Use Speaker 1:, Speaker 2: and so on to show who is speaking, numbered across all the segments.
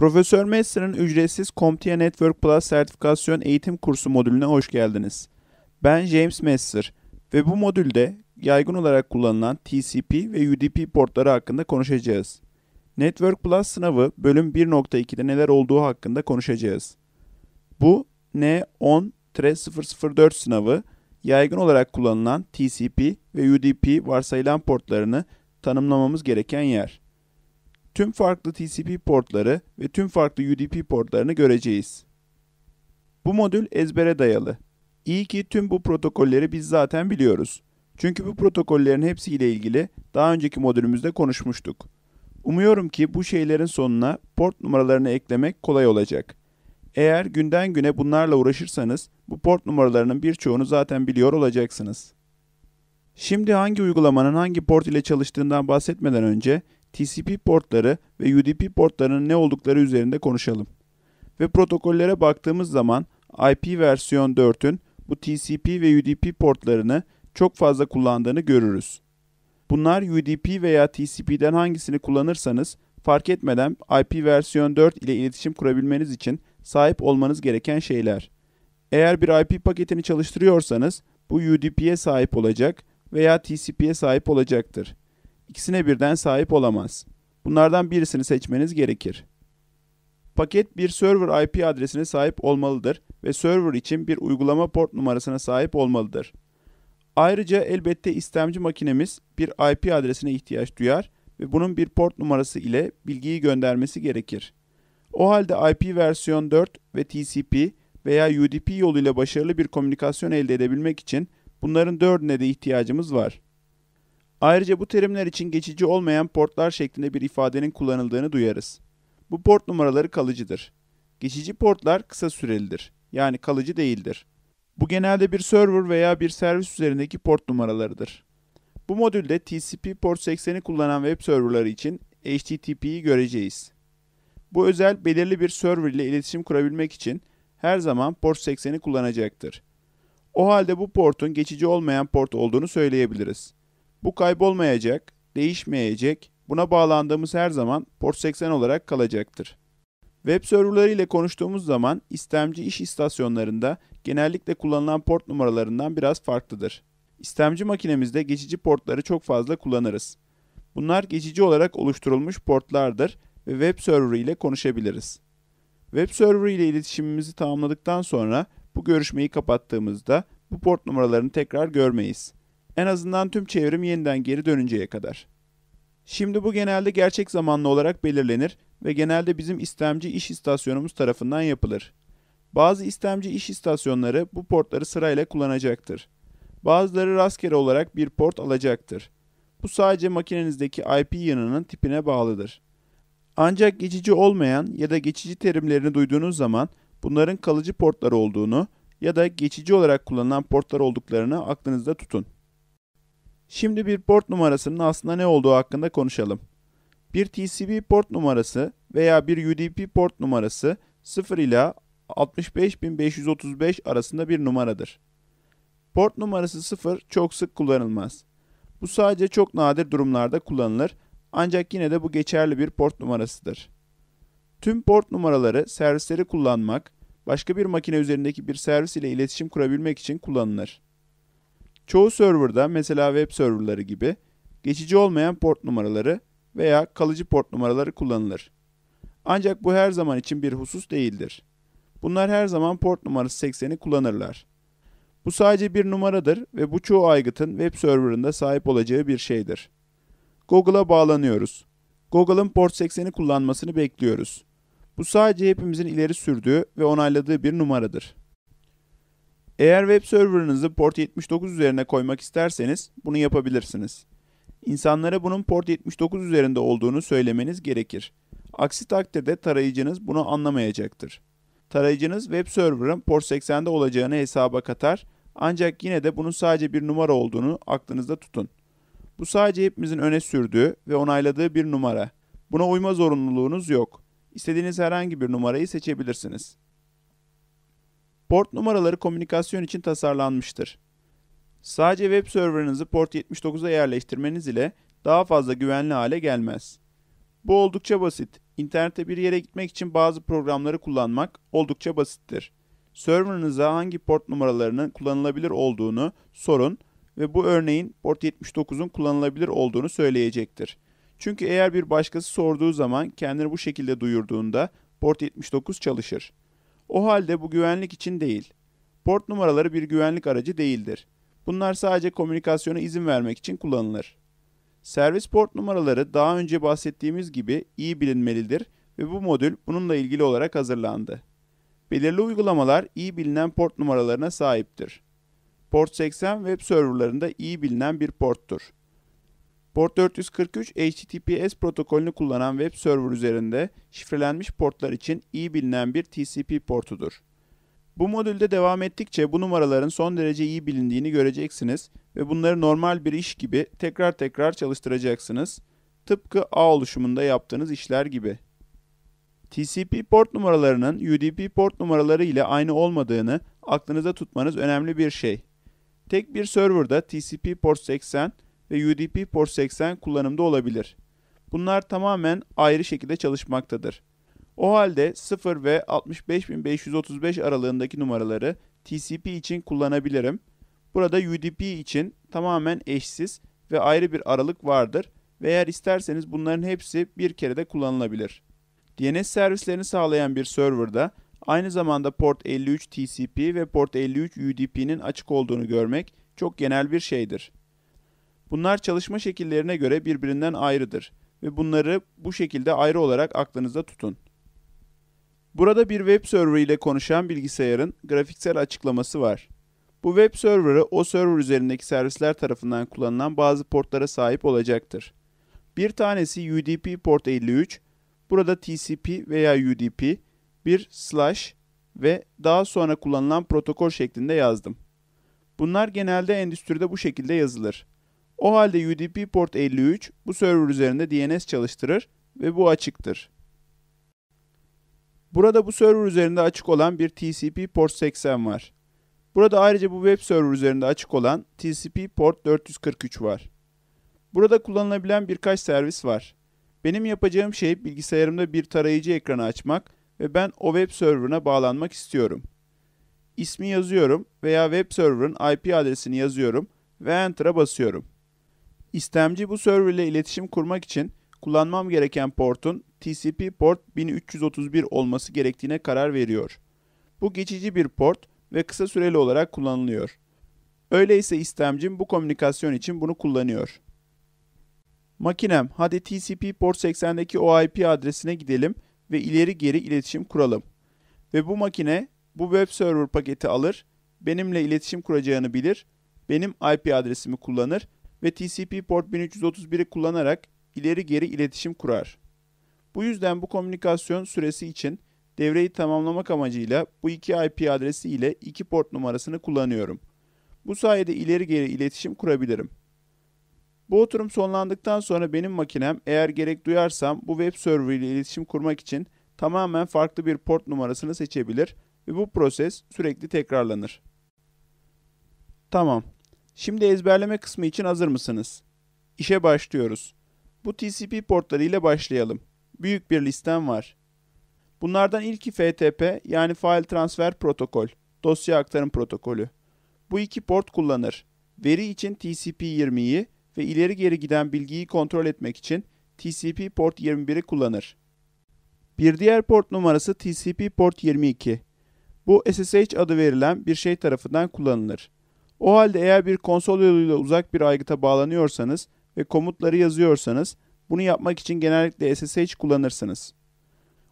Speaker 1: Profesör Messer'ın ücretsiz CompTIA Network Plus sertifikasyon eğitim kursu modülüne hoş geldiniz. Ben James Messer ve bu modülde yaygın olarak kullanılan TCP ve UDP portları hakkında konuşacağız. Network Plus sınavı bölüm 1.2'de neler olduğu hakkında konuşacağız. Bu N10-004 sınavı yaygın olarak kullanılan TCP ve UDP varsayılan portlarını tanımlamamız gereken yer tüm farklı TCP portları ve tüm farklı UDP portlarını göreceğiz. Bu modül ezbere dayalı. İyi ki tüm bu protokolleri biz zaten biliyoruz. Çünkü bu protokollerin hepsiyle ilgili daha önceki modülümüzde konuşmuştuk. Umuyorum ki bu şeylerin sonuna port numaralarını eklemek kolay olacak. Eğer günden güne bunlarla uğraşırsanız bu port numaralarının birçoğunu zaten biliyor olacaksınız. Şimdi hangi uygulamanın hangi port ile çalıştığından bahsetmeden önce TCP portları ve UDP portlarının ne oldukları üzerinde konuşalım. Ve protokollere baktığımız zaman IP versiyon 4'ün bu TCP ve UDP portlarını çok fazla kullandığını görürüz. Bunlar UDP veya TCP'den hangisini kullanırsanız fark etmeden IP versiyon 4 ile iletişim kurabilmeniz için sahip olmanız gereken şeyler. Eğer bir IP paketini çalıştırıyorsanız bu UDP'ye sahip olacak veya TCP'ye sahip olacaktır ikisine birden sahip olamaz. Bunlardan birisini seçmeniz gerekir. Paket bir server IP adresine sahip olmalıdır ve server için bir uygulama port numarasına sahip olmalıdır. Ayrıca elbette istemci makinemiz bir IP adresine ihtiyaç duyar ve bunun bir port numarası ile bilgiyi göndermesi gerekir. O halde IP versiyon 4 ve TCP veya UDP yoluyla başarılı bir komünikasyon elde edebilmek için bunların dördüne de ihtiyacımız var. Ayrıca bu terimler için geçici olmayan portlar şeklinde bir ifadenin kullanıldığını duyarız. Bu port numaraları kalıcıdır. Geçici portlar kısa sürelidir. Yani kalıcı değildir. Bu genelde bir server veya bir servis üzerindeki port numaralarıdır. Bu modülde TCP port 80'i kullanan web serverları için HTTP'yi göreceğiz. Bu özel belirli bir server ile iletişim kurabilmek için her zaman port 80'i kullanacaktır. O halde bu portun geçici olmayan port olduğunu söyleyebiliriz. Bu kaybolmayacak, değişmeyecek, buna bağlandığımız her zaman port 80 olarak kalacaktır. Web serverları ile konuştuğumuz zaman istemci iş istasyonlarında genellikle kullanılan port numaralarından biraz farklıdır. İstemci makinemizde geçici portları çok fazla kullanırız. Bunlar geçici olarak oluşturulmuş portlardır ve web server ile konuşabiliriz. Web server ile iletişimimizi tamamladıktan sonra bu görüşmeyi kapattığımızda bu port numaralarını tekrar görmeyiz. En azından tüm çevrim yeniden geri dönünceye kadar. Şimdi bu genelde gerçek zamanlı olarak belirlenir ve genelde bizim istemci iş istasyonumuz tarafından yapılır. Bazı istemci iş istasyonları bu portları sırayla kullanacaktır. Bazıları rastgele olarak bir port alacaktır. Bu sadece makinenizdeki IP yanının tipine bağlıdır. Ancak geçici olmayan ya da geçici terimlerini duyduğunuz zaman bunların kalıcı portlar olduğunu ya da geçici olarak kullanılan portlar olduklarını aklınızda tutun. Şimdi bir port numarasının aslında ne olduğu hakkında konuşalım. Bir TCP port numarası veya bir UDP port numarası 0 ile 65535 arasında bir numaradır. Port numarası 0 çok sık kullanılmaz. Bu sadece çok nadir durumlarda kullanılır ancak yine de bu geçerli bir port numarasıdır. Tüm port numaraları servisleri kullanmak, başka bir makine üzerindeki bir servis ile iletişim kurabilmek için kullanılır. Çoğu serverda mesela web serverları gibi geçici olmayan port numaraları veya kalıcı port numaraları kullanılır. Ancak bu her zaman için bir husus değildir. Bunlar her zaman port numarası 80'i kullanırlar. Bu sadece bir numaradır ve bu çoğu aygıtın web serverında sahip olacağı bir şeydir. Google'a bağlanıyoruz. Google'ın port 80'i kullanmasını bekliyoruz. Bu sadece hepimizin ileri sürdüğü ve onayladığı bir numaradır. Eğer web server'ınızı port 79 üzerine koymak isterseniz bunu yapabilirsiniz. İnsanlara bunun port 79 üzerinde olduğunu söylemeniz gerekir. Aksi takdirde tarayıcınız bunu anlamayacaktır. Tarayıcınız web server'ın port 80'de olacağını hesaba katar ancak yine de bunun sadece bir numara olduğunu aklınızda tutun. Bu sadece hepimizin öne sürdüğü ve onayladığı bir numara. Buna uyma zorunluluğunuz yok. İstediğiniz herhangi bir numarayı seçebilirsiniz. Port numaraları komünikasyon için tasarlanmıştır. Sadece web serverınızı port 79'a yerleştirmeniz ile daha fazla güvenli hale gelmez. Bu oldukça basit. İnternete bir yere gitmek için bazı programları kullanmak oldukça basittir. Serverınıza hangi port numaralarının kullanılabilir olduğunu sorun ve bu örneğin port 79'un kullanılabilir olduğunu söyleyecektir. Çünkü eğer bir başkası sorduğu zaman kendini bu şekilde duyurduğunda port 79 çalışır. O halde bu güvenlik için değil. Port numaraları bir güvenlik aracı değildir. Bunlar sadece komünikasyona izin vermek için kullanılır. Servis port numaraları daha önce bahsettiğimiz gibi iyi bilinmelidir ve bu modül bununla ilgili olarak hazırlandı. Belirli uygulamalar iyi bilinen port numaralarına sahiptir. Port 80 web serverlarında iyi bilinen bir porttur. Port 443 HTTPS protokolünü kullanan web server üzerinde şifrelenmiş portlar için iyi bilinen bir TCP portudur. Bu modülde devam ettikçe bu numaraların son derece iyi bilindiğini göreceksiniz ve bunları normal bir iş gibi tekrar tekrar çalıştıracaksınız. Tıpkı ağ oluşumunda yaptığınız işler gibi. TCP port numaralarının UDP port numaraları ile aynı olmadığını aklınıza tutmanız önemli bir şey. Tek bir serverda TCP port 80 ve UDP port 80 kullanımda olabilir. Bunlar tamamen ayrı şekilde çalışmaktadır. O halde 0 ve 65535 aralığındaki numaraları TCP için kullanabilirim. Burada UDP için tamamen eşsiz ve ayrı bir aralık vardır ve eğer isterseniz bunların hepsi bir kere de kullanılabilir. DNS servislerini sağlayan bir serverda aynı zamanda port 53 TCP ve port 53 UDP'nin açık olduğunu görmek çok genel bir şeydir. Bunlar çalışma şekillerine göre birbirinden ayrıdır ve bunları bu şekilde ayrı olarak aklınızda tutun. Burada bir web server ile konuşan bilgisayarın grafiksel açıklaması var. Bu web serverı o server üzerindeki servisler tarafından kullanılan bazı portlara sahip olacaktır. Bir tanesi UDP port 53, burada TCP veya UDP, bir slash ve daha sonra kullanılan protokol şeklinde yazdım. Bunlar genelde endüstride bu şekilde yazılır. O halde UDP port 53 bu server üzerinde DNS çalıştırır ve bu açıktır. Burada bu server üzerinde açık olan bir TCP port 80 var. Burada ayrıca bu web server üzerinde açık olan TCP port 443 var. Burada kullanılabilen birkaç servis var. Benim yapacağım şey bilgisayarımda bir tarayıcı ekranı açmak ve ben o web serverına bağlanmak istiyorum. İsmi yazıyorum veya web server'ın IP adresini yazıyorum ve Enter'a basıyorum. İstemci bu server ile iletişim kurmak için kullanmam gereken portun TCP port 1331 olması gerektiğine karar veriyor. Bu geçici bir port ve kısa süreli olarak kullanılıyor. Öyleyse istemcim bu komünikasyon için bunu kullanıyor. Makinem hadi TCP port 80'deki OIP adresine gidelim ve ileri geri iletişim kuralım. Ve bu makine bu web server paketi alır, benimle iletişim kuracağını bilir, benim IP adresimi kullanır ve TCP port 1331'i kullanarak ileri geri iletişim kurar. Bu yüzden bu komünikasyon süresi için devreyi tamamlamak amacıyla bu iki IP adresi ile iki port numarasını kullanıyorum. Bu sayede ileri geri iletişim kurabilirim. Bu oturum sonlandıktan sonra benim makinem eğer gerek duyarsam bu web server ile iletişim kurmak için tamamen farklı bir port numarasını seçebilir ve bu proses sürekli tekrarlanır. Tamam. Şimdi ezberleme kısmı için hazır mısınız? İşe başlıyoruz. Bu TCP portları ile başlayalım. Büyük bir listem var. Bunlardan ilki FTP yani File Transfer Protokol, dosya aktarım protokolü. Bu iki port kullanır. Veri için TCP/20'yi ve ileri geri giden bilgiyi kontrol etmek için TCP port 21'i kullanır. Bir diğer port numarası TCP port 22. Bu SSH adı verilen bir şey tarafından kullanılır. O halde eğer bir konsol yoluyla uzak bir aygıta bağlanıyorsanız ve komutları yazıyorsanız bunu yapmak için genellikle SSH kullanırsınız.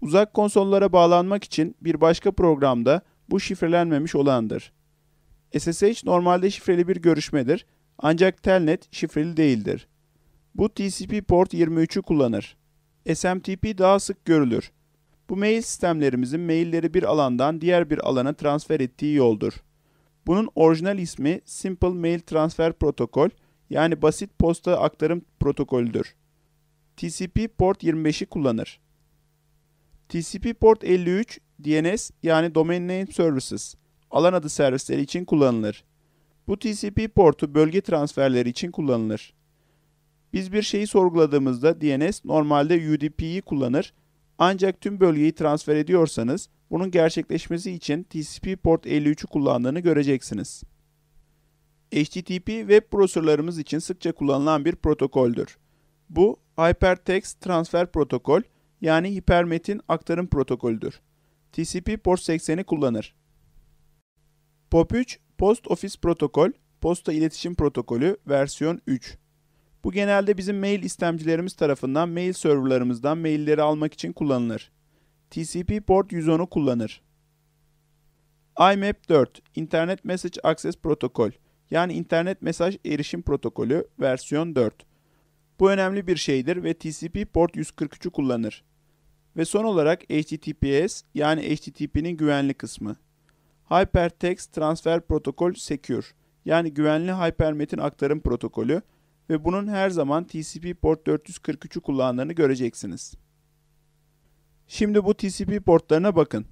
Speaker 1: Uzak konsollara bağlanmak için bir başka programda bu şifrelenmemiş olandır. SSH normalde şifreli bir görüşmedir ancak telnet şifreli değildir. Bu TCP port 23'ü kullanır. SMTP daha sık görülür. Bu mail sistemlerimizin mailleri bir alandan diğer bir alana transfer ettiği yoldur. Bunun orijinal ismi Simple Mail Transfer Protokol yani basit posta aktarım protokolüdür. TCP port 25'i kullanır. TCP port 53 DNS yani Domain Name Services alan adı servisleri için kullanılır. Bu TCP portu bölge transferleri için kullanılır. Biz bir şeyi sorguladığımızda DNS normalde UDP'yi kullanır ancak tüm bölgeyi transfer ediyorsanız bunun gerçekleşmesi için TCP port 53'ü kullandığını göreceksiniz. HTTP web browserlarımız için sıkça kullanılan bir protokoldür. Bu Hypertext Transfer Protokol yani hipermetin aktarım protokolüdür. TCP port 80'i kullanır. POP3 Post Office Protokol, posta iletişim protokolü versiyon 3. Bu genelde bizim mail istemcilerimiz tarafından mail serverlarımızdan mailleri almak için kullanılır. TCP port 110'u kullanır. IMAP 4 Internet Message Access Protokol yani internet mesaj erişim protokolü versiyon 4. Bu önemli bir şeydir ve TCP port 143'ü kullanır. Ve son olarak HTTPS yani HTTP'nin güvenli kısmı. Hypertext Transfer Protokol Secure yani güvenli hypermetin aktarım protokolü ve bunun her zaman TCP port 443'ü kullandığını göreceksiniz. Şimdi bu TCP portlarına bakın.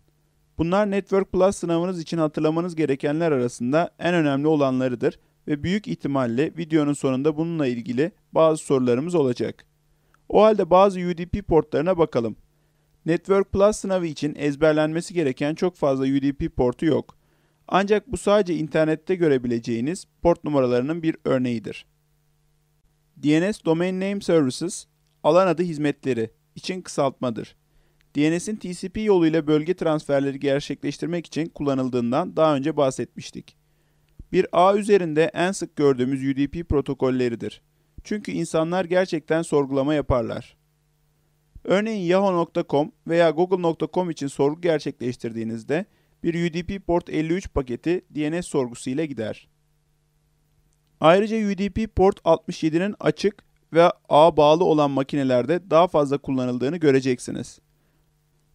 Speaker 1: Bunlar Network Plus sınavınız için hatırlamanız gerekenler arasında en önemli olanlarıdır ve büyük ihtimalle videonun sonunda bununla ilgili bazı sorularımız olacak. O halde bazı UDP portlarına bakalım. Network Plus sınavı için ezberlenmesi gereken çok fazla UDP portu yok. Ancak bu sadece internette görebileceğiniz port numaralarının bir örneğidir. DNS Domain Name Services, alan adı hizmetleri için kısaltmadır. DNS'in TCP yoluyla bölge transferleri gerçekleştirmek için kullanıldığından daha önce bahsetmiştik. Bir ağ üzerinde en sık gördüğümüz UDP protokolleridir. Çünkü insanlar gerçekten sorgulama yaparlar. Örneğin yahoo.com veya google.com için sorgu gerçekleştirdiğinizde bir UDP port 53 paketi DNS sorgusu ile gider. Ayrıca UDP port 67'nin açık ve ağ bağlı olan makinelerde daha fazla kullanıldığını göreceksiniz.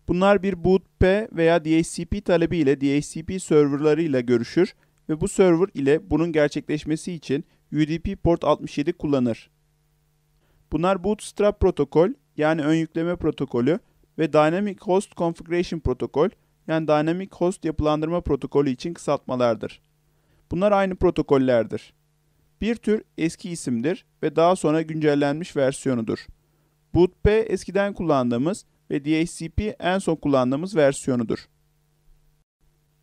Speaker 1: Bunlar bir BOOTP veya DHCP talebi ile DHCP serverlarıyla görüşür ve bu server ile bunun gerçekleşmesi için UDP port 67 kullanır. Bunlar Bootstrap protokol yani ön yükleme protokolü ve Dynamic Host Configuration protokol yani Dynamic Host yapılandırma protokolü için kısaltmalardır. Bunlar aynı protokollerdir. Bir tür eski isimdir ve daha sonra güncellenmiş versiyonudur. BootP eskiden kullandığımız ve DHCP en son kullandığımız versiyonudur.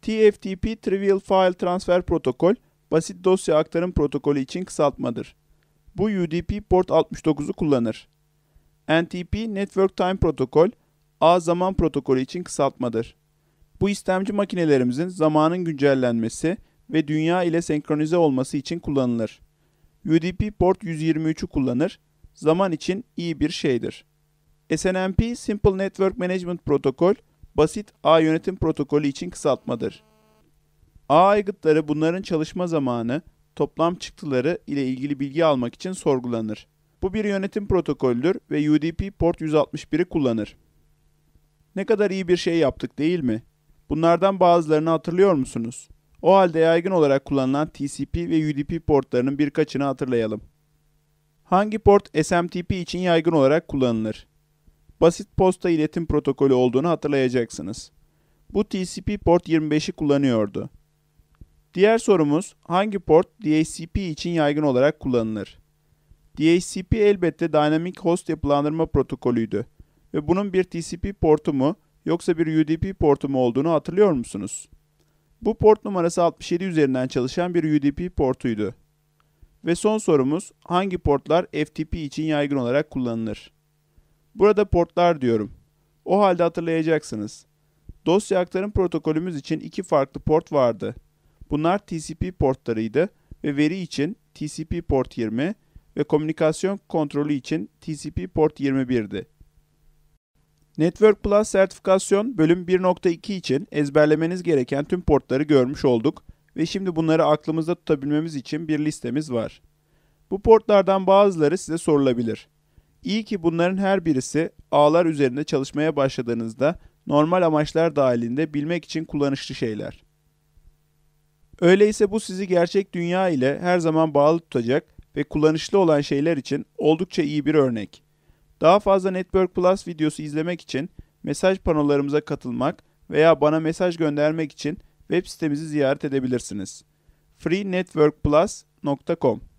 Speaker 1: TFTP Trivial File Transfer Protokol, basit dosya aktarım protokolü için kısaltmadır. Bu UDP port 69'u kullanır. NTP Network Time Protokol, ağ zaman protokolü için kısaltmadır. Bu istemci makinelerimizin zamanın güncellenmesi ve dünya ile senkronize olması için kullanılır. UDP port 123'ü kullanır, zaman için iyi bir şeydir. SNMP Simple Network Management Protocol, basit ağ yönetim protokolü için kısaltmadır. Ağ aygıtları bunların çalışma zamanı, toplam çıktıları ile ilgili bilgi almak için sorgulanır. Bu bir yönetim protokoldür ve UDP port 161'i kullanır. Ne kadar iyi bir şey yaptık değil mi? Bunlardan bazılarını hatırlıyor musunuz? O halde yaygın olarak kullanılan TCP ve UDP portlarının birkaçını hatırlayalım. Hangi port SMTP için yaygın olarak kullanılır? basit posta iletim protokolü olduğunu hatırlayacaksınız. Bu TCP port 25'i kullanıyordu. Diğer sorumuz hangi port DHCP için yaygın olarak kullanılır? DHCP elbette Dynamic Host yapılandırma protokolüydü ve bunun bir TCP portu mu yoksa bir UDP portu mu olduğunu hatırlıyor musunuz? Bu port numarası 67 üzerinden çalışan bir UDP portuydu. Ve son sorumuz hangi portlar FTP için yaygın olarak kullanılır? Burada portlar diyorum. O halde hatırlayacaksınız. Dosya aktarım protokolümüz için iki farklı port vardı. Bunlar TCP portlarıydı ve veri için TCP port 20 ve komünikasyon kontrolü için TCP port 21'di. Network Plus sertifikasyon bölüm 1.2 için ezberlemeniz gereken tüm portları görmüş olduk ve şimdi bunları aklımızda tutabilmemiz için bir listemiz var. Bu portlardan bazıları size sorulabilir. İyi ki bunların her birisi ağlar üzerinde çalışmaya başladığınızda normal amaçlar dahilinde bilmek için kullanışlı şeyler. Öyleyse bu sizi gerçek dünya ile her zaman bağlı tutacak ve kullanışlı olan şeyler için oldukça iyi bir örnek. Daha fazla Network Plus videosu izlemek için mesaj panolarımıza katılmak veya bana mesaj göndermek için web sitemizi ziyaret edebilirsiniz. freenetworkplus.com